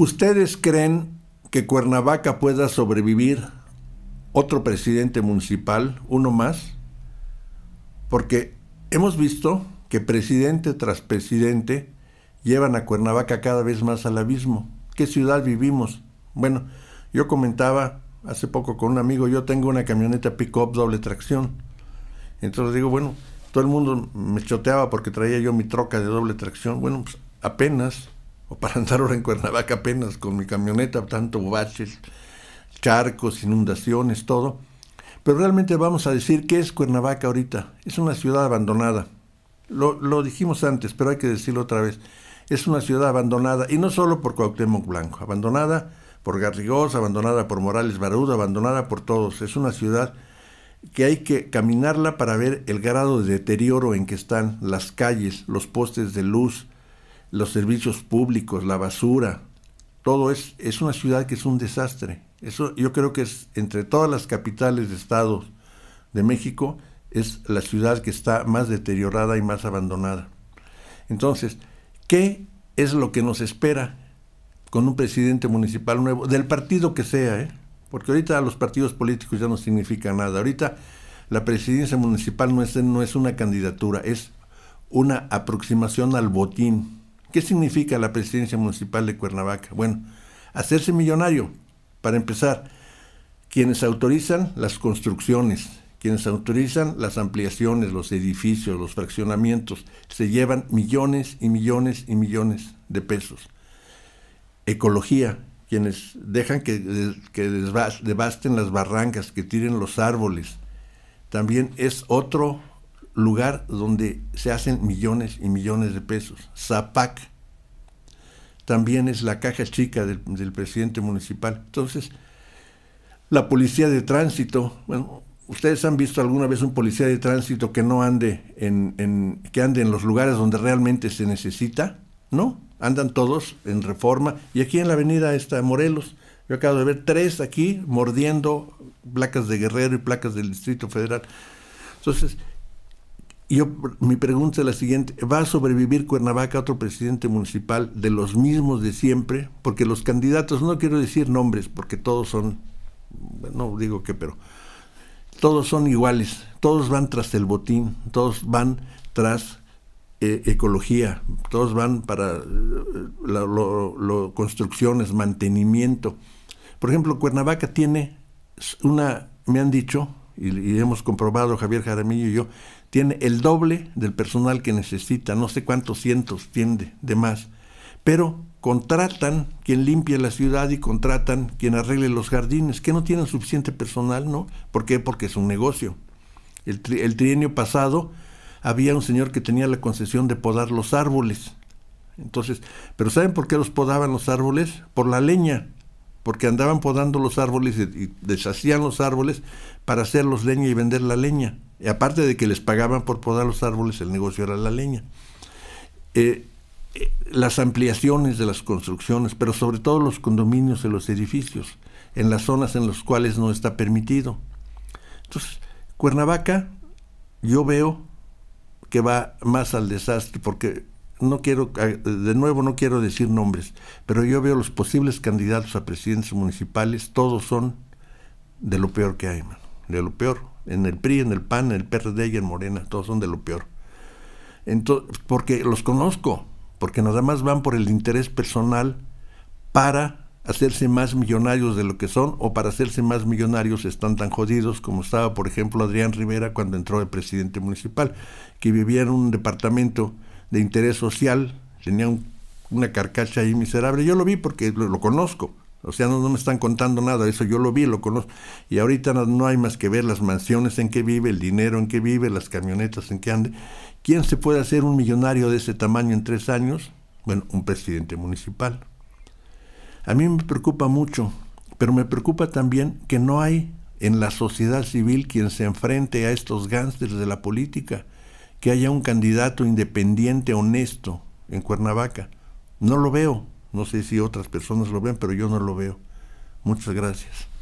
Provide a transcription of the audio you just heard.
¿Ustedes creen que Cuernavaca pueda sobrevivir otro presidente municipal, uno más? Porque hemos visto que presidente tras presidente llevan a Cuernavaca cada vez más al abismo. ¿Qué ciudad vivimos? Bueno, yo comentaba hace poco con un amigo, yo tengo una camioneta pick-up doble tracción. Entonces digo, bueno, todo el mundo me choteaba porque traía yo mi troca de doble tracción. Bueno, pues apenas o para andar ahora en Cuernavaca apenas con mi camioneta, tanto baches, charcos, inundaciones, todo. Pero realmente vamos a decir qué es Cuernavaca ahorita. Es una ciudad abandonada. Lo, dijimos antes, pero hay que decirlo otra vez. Es una ciudad abandonada, y no solo por Cuauhtémoc Blanco, abandonada por Garrigós, abandonada por Morales Baruda, abandonada por todos. Es una ciudad que hay que caminarla para ver el grado de deterioro en que están las calles, los postes de luz, los servicios públicos, la basura, todo es, es una ciudad que es un desastre. Eso yo creo que es entre todas las capitales de estados de México, es la ciudad que está más deteriorada y más abandonada. Entonces, ¿qué es lo que nos espera con un presidente municipal nuevo, del partido que sea? ¿eh? Porque ahorita los partidos políticos ya no significan nada. Ahorita la presidencia municipal no es, no es una candidatura, es una aproximación al botín ¿Qué significa la presidencia municipal de Cuernavaca? Bueno, hacerse millonario, para empezar. Quienes autorizan las construcciones, quienes autorizan las ampliaciones, los edificios, los fraccionamientos, se llevan millones y millones y millones de pesos. Ecología, quienes dejan que, devasten las barrancas, que tiren los árboles, también es otro lugar donde se hacen millones y millones de pesos. Zapac también es la caja chica del, presidente municipal. Entonces, la policía de tránsito, bueno, ¿Ustedes han visto alguna vez un policía de tránsito que no ande en, que ande en los lugares donde realmente se necesita? No, andan todos en reforma. Y aquí en la avenida está Morelos. Yo acabo de ver tres aquí mordiendo placas de Guerrero y placas del Distrito Federal. Entonces, mi pregunta es la siguiente, ¿va a sobrevivir Cuernavaca otro presidente municipal de los mismos de siempre? Porque los candidatos, no quiero decir nombres, porque todos son, no digo que, pero todos son iguales, todos van tras el botín, todos van tras eh, ecología, todos van para eh, construcciones, mantenimiento. Por ejemplo, Cuernavaca tiene una, me han dicho, y hemos comprobado Javier Jaramillo y yo, tiene el doble del personal que necesita, no sé cuántos cientos tiene de más, pero contratan quien limpie la ciudad y contratan quien arregle los jardines, que no tienen suficiente personal, ¿no? ¿Por qué? Porque es un negocio. El, trienio pasado había un señor que tenía la concesión de podar los árboles. Entonces, pero ¿saben por qué los podaban los árboles? Por la leña, porque andaban podando los árboles y, y deshacían los árboles para hacerlos leña y vender la leña aparte de que les pagaban por podar los árboles, el negocio era la leña. Eh, eh, las ampliaciones de las construcciones, pero sobre todo los condominios y los edificios, en las zonas en las cuales no está permitido. Entonces, Cuernavaca, yo veo que va más al desastre, porque no quiero, ah, de nuevo no quiero decir nombres, pero yo veo los posibles candidatos a presidentes municipales, todos son de lo peor que hay, hermano de lo peor. En el PRI, en el PAN, en el PRD y en Morena, todos son de lo peor. Entonces, porque los conozco, porque nada más van por el interés personal para hacerse más millonarios de lo que son o para hacerse más millonarios están tan jodidos como estaba, por ejemplo, Adrián Rivera cuando entró de presidente municipal, que vivía en un departamento de interés social, tenía una carcacha ahí miserable. Yo lo vi porque lo conozco, o sea, no, me están contando nada, eso yo lo vi, lo conozco. Y ahorita no, no, hay más que ver las mansiones en que vive, el dinero en que vive, las camionetas en que ande. ¿Quién se puede hacer un millonario de ese tamaño en tres años? Bueno, un presidente municipal. A mí me preocupa mucho, pero me preocupa también que no hay en la sociedad civil quien se enfrente a estos gánsteres de la política, que haya un candidato independiente, honesto, en Cuernavaca. No lo veo. No sé si otras personas lo ven, pero yo no lo veo. Muchas gracias.